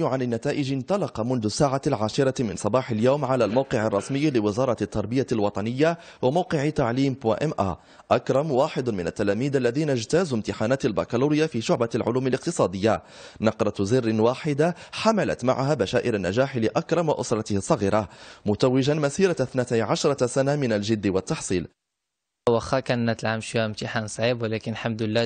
عن النتائج انطلق منذ الساعة العاشرة من صباح اليوم على الموقع الرسمي لوزارة التربية الوطنية وموقع تعليم ام أكرم واحد من التلاميذ الذين اجتازوا امتحانات البكالوريا في شعبة العلوم الاقتصادية نقرة زر واحدة حملت معها بشائر النجاح لأكرم وأسرته الصغيرة متوجا مسيرة 12 سنة من الجد والتحصيل واخا كانت العام شويه امتحان صعيب ولكن الحمد لله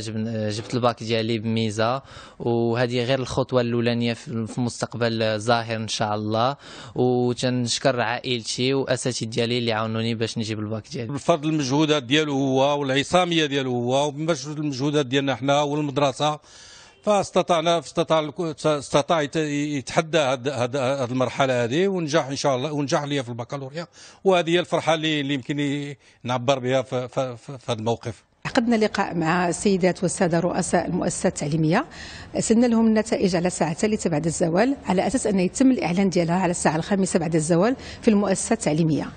جبت الباك ديالي بميزه وهذه غير الخطوه الاولانيه في المستقبل ظاهر ان شاء الله وتنشكر عائلتي واساتذتي ديالي اللي عاونوني باش نجيب الباك ديالي بفضل المجهودات ديالو هو والعصاميه ديالو هو وبمجهود المجهودات ديالنا حنا والمدرسه فاستطعنا استطاع استطاع يتحدى هذه المرحله هذه ونجح ان شاء الله ونجح لي في البكالوريا وهذه هي الفرحه اللي يمكن نعبر بها في, في, في, في هذا الموقف عقدنا لقاء مع السيدات والسادة رؤساء المؤسسات التعليمية سلنا لهم النتائج على الساعة الثالثة بعد الزوال على أساس أن يتم الإعلان ديالها على الساعة الخامسة بعد الزوال في المؤسسة التعليمية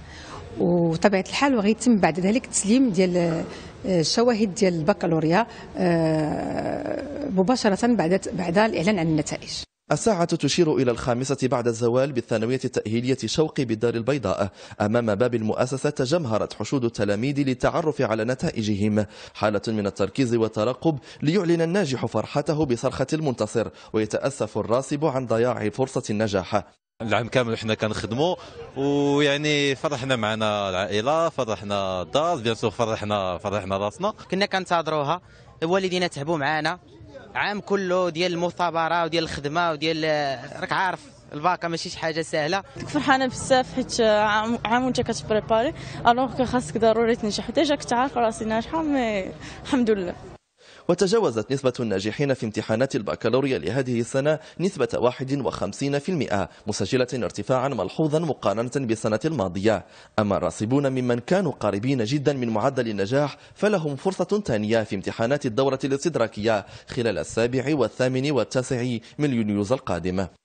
وطبيعة الحال وغيتم بعد ذلك تسليم ديال الشواهد ديال البكالوريا آه، مباشره بعد بعد الاعلان عن النتائج الساعة تشير إلى الخامسة بعد الزوال بالثانوية التأهيلية شوقي بالدار البيضاء أمام باب المؤسسة تجمهرت حشود التلاميذ للتعرف على نتائجهم حالة من التركيز والترقب ليعلن الناجح فرحته بصرخة المنتصر ويتأسف الراسب عن ضياع فرصة النجاح العام كامل وحنا كنخدموا ويعني فرحنا معنا العائله فرحنا الدار بيان سور فرحنا فرحنا راسنا كنا كنتظروها والدينا تعبوا معنا عام كله ديال المثابره وديال الخدمه وديال راك عارف الباكا ماشي شي حاجه سهله كنت فرحانه بزاف حيت عام وانت كتبريباري الوغ خاصك ضروري تنجح حتى كنت عارفه راسي ناجحه مي الحمد لله وتجاوزت نسبة الناجحين في امتحانات البكالوريا لهذه السنة نسبة 51% مسجلة ارتفاعا ملحوظا مقارنة بالسنة الماضية أما الراسبون ممن كانوا قريبين جدا من معدل النجاح فلهم فرصة ثانية في امتحانات الدورة الاستدراكية خلال السابع والثامن والتاسع من يونيوز القادمة